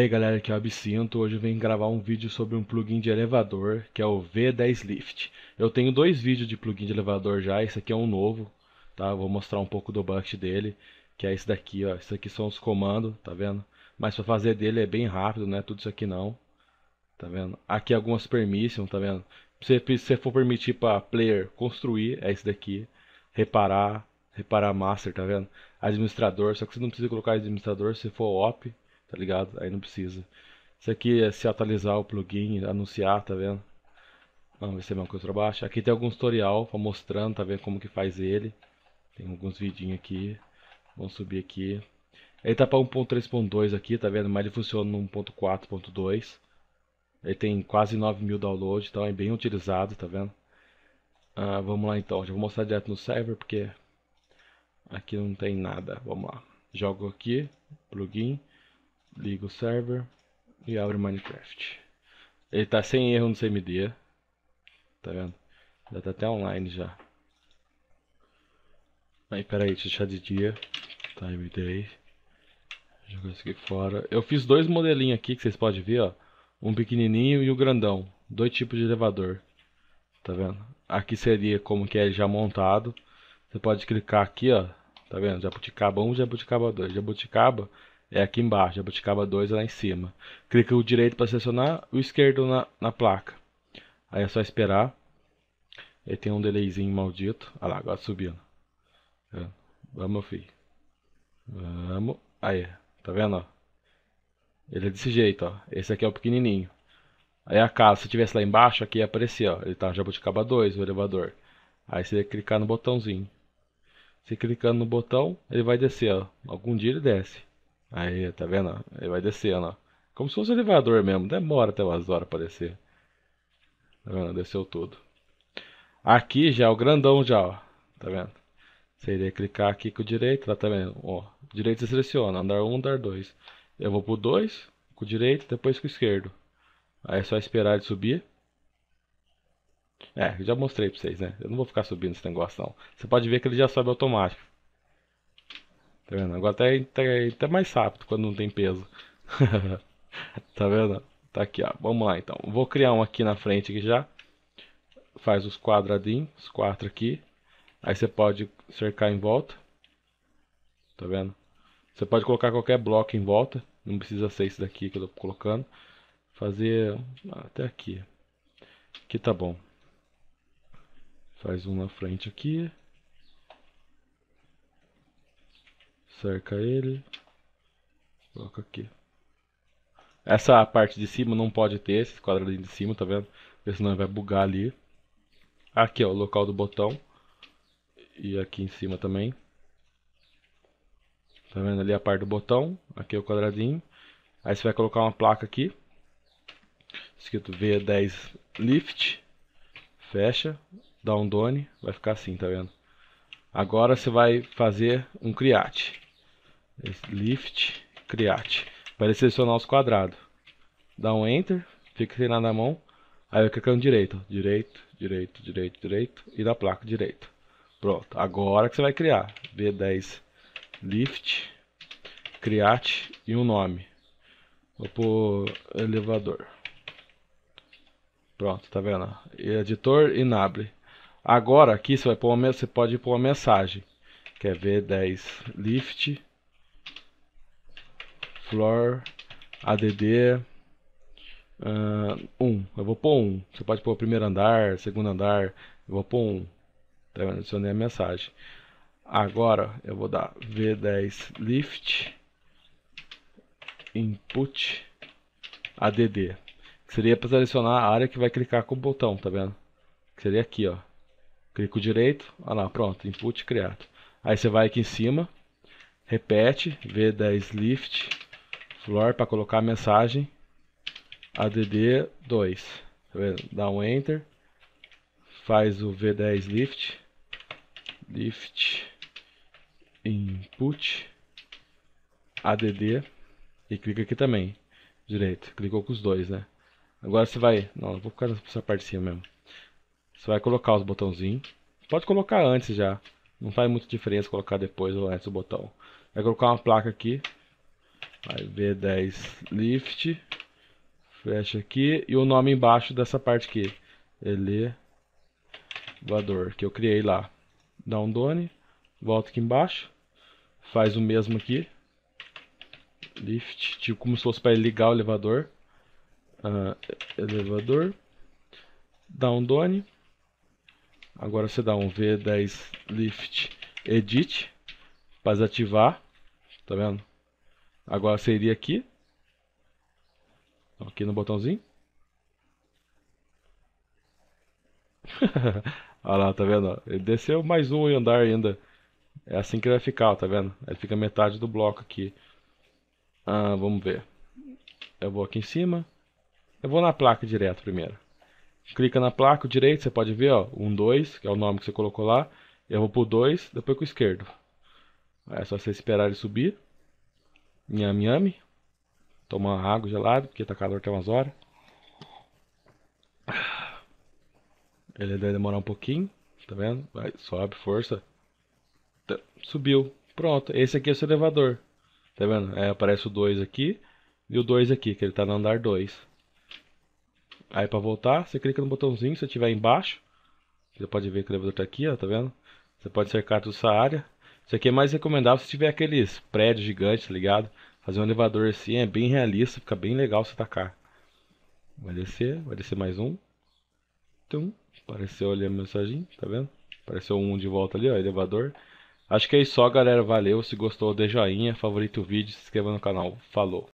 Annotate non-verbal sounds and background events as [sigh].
aí galera, aqui é o Absinto, hoje eu vim gravar um vídeo sobre um plugin de elevador, que é o V10 Lift. Eu tenho dois vídeos de plugin de elevador já, esse aqui é um novo, tá? vou mostrar um pouco do bucket dele, que é esse daqui, ó. Isso aqui são os comandos, tá vendo? Mas pra fazer dele é bem rápido, né? Tudo isso aqui não, tá vendo? Aqui algumas permissions, tá vendo? Se você for permitir pra player construir, é esse daqui, reparar, reparar master, tá vendo? Administrador, só que você não precisa colocar administrador se for op, tá ligado? Aí não precisa. Isso aqui é se atualizar o plugin, anunciar, tá vendo? Vamos ver se é uma coisa pra baixo. Aqui tem alguns tutorial mostrando, tá vendo como que faz ele. Tem alguns vidinhos aqui. Vamos subir aqui. Ele tá para 1.3.2 aqui, tá vendo? Mas ele funciona no 1.4.2. Ele tem quase 9 mil downloads, então é bem utilizado, tá vendo? Ah, vamos lá então, já vou mostrar direto no server porque aqui não tem nada. Vamos lá, jogo aqui, plugin, Liga o server e abre o Minecraft. Ele tá sem erro no CMD. Tá vendo? Já tá até online já. Aí, peraí, deixa eu deixar de dia. Time Day. Já isso aqui fora. Eu fiz dois modelinhos aqui que vocês podem ver, ó. Um pequenininho e o um grandão. Dois tipos de elevador. Tá vendo? Aqui seria como que é já montado. Você pode clicar aqui, ó. Tá vendo? Jabuticaba 1, Jabuticaba 2. Jabuticaba é aqui embaixo, Jabuticaba 2 é lá em cima. Clica o direito para selecionar, o esquerdo na, na placa. Aí é só esperar. Ele tem um delayzinho maldito. Olha lá, agora subindo. É. Vamos, meu filho. Vamos. Aí, tá vendo? Ó? Ele é desse jeito, ó. Esse aqui é o pequenininho. Aí a casa, se tivesse lá embaixo, aqui ia aparecer, ó. Ele tá Jabuticaba 2, o elevador. Aí você ia clicar no botãozinho. Você clicando no botão, ele vai descer, ó. Algum dia ele desce. Aí, tá vendo? Ele vai descendo, ó. Como se fosse um elevador mesmo. Demora até umas horas para descer. Tá vendo? Desceu tudo. Aqui já, o grandão já, ó. Tá vendo? Você iria clicar aqui com o direito, lá tá vendo? Ó, direito você seleciona, andar 1, andar 2. Eu vou pro 2, com o direito, depois com o esquerdo. Aí é só esperar ele subir. É, já mostrei pra vocês, né? Eu não vou ficar subindo esse negócio não. Você pode ver que ele já sobe automático. Tá vendo? Agora até, tá, até, tá, até tá mais rápido quando não tem peso. [laughs] tá vendo? Tá aqui, ó. Vamos lá, então. Vou criar um aqui na frente aqui já. Faz os quadradinhos, os quatro aqui. Aí você pode cercar em volta. Tá vendo? Você pode colocar qualquer bloco em volta. Não precisa ser esse daqui que eu tô colocando. Fazer ah, até aqui. Aqui tá bom. Faz um na frente aqui. Cerca ele. Coloca aqui. Essa parte de cima não pode ter esse quadradinho de cima, tá vendo? Porque senão vai bugar ali. Aqui, ó, o local do botão. E aqui em cima também. Tá vendo ali a parte do botão? Aqui é o quadradinho. Aí você vai colocar uma placa aqui. Escrito V10 Lift. Fecha. Dá um done. Vai ficar assim, tá vendo? Agora você vai fazer um create lift, create, para ele selecionar os quadrados. Dá um enter, fica sem nada na mão, aí vai clicando direito, direito, direito, direito, direito, e da placa direito. Pronto, agora que você vai criar, B10 lift, create e um nome. Vou pôr elevador. Pronto, tá vendo? Editor e nable Agora aqui você vai pôr uma, você pode pôr uma mensagem, que é V10 lift floor add 1. Uh, ah, um. Eu vou pôr 1. Um. Você pode pôr primeiro andar, segundo andar. Eu vou pôr 1. Um. Tá adicionei a mensagem. Agora eu vou dar v10 lift input add. Que seria para selecionar a área que vai clicar com o botão, tá vendo? Que seria aqui, ó. Clico direito, olha lá, pronto, input criado. Aí você vai aqui em cima, repete, v10 lift Flor para colocar a mensagem ADD2. Tá Dá um Enter, faz o V10 lift, lift input ADD e clica aqui também, direito. Clicou com os dois, né? Agora você vai, não, vou ficar nessa parte de cima mesmo. Você vai colocar os botãozinhos. Pode colocar antes já. Não faz muita diferença colocar depois ou antes o botão. Vai colocar uma placa aqui Aí, V10 lift, fecha aqui, e o nome embaixo dessa parte aqui, elevador, que eu criei lá. Dá um done, volta aqui embaixo, faz o mesmo aqui, lift, tipo como se fosse para ligar o elevador. Uh, elevador, dá um done, agora você dá um V10 lift edit, para ativar, tá vendo? Agora seria aqui. Então, aqui no botãozinho. [laughs] Olha lá, tá vendo? Ele desceu mais um andar ainda. É assim que ele vai ficar, tá vendo? Ele fica metade do bloco aqui. Ah, vamos ver. Eu vou aqui em cima. Eu vou na placa direto primeiro. Clica na placa direito, você pode ver, ó, 1, 2, que é o nome que você colocou lá. Eu vou pro 2, depois com o esquerdo. É só você esperar ele subir. Nhame, nhame. Tomar água gelada, porque tá calor até umas horas. Ele deve demorar um pouquinho. Tá vendo? Vai, sobe, força. Tá, subiu. Pronto. Esse aqui é o seu elevador. Tá vendo? É, aparece o 2 aqui e o 2 aqui, que ele tá no andar 2. Aí para voltar, você clica no botãozinho, se estiver embaixo. Você pode ver que o elevador tá aqui, ó, tá vendo? Você pode cercar toda essa área. Isso aqui é mais recomendável se tiver aqueles prédios gigantes, tá ligado? Fazer um elevador assim é bem realista, fica bem legal se tacar. Vai descer, vai descer mais um. Tum. Apareceu ali a mensagem, tá vendo? Apareceu um de volta ali, ó, elevador. Acho que é isso só, galera. Valeu. Se gostou, dê joinha, favorita o vídeo, se inscreva no canal. Falou!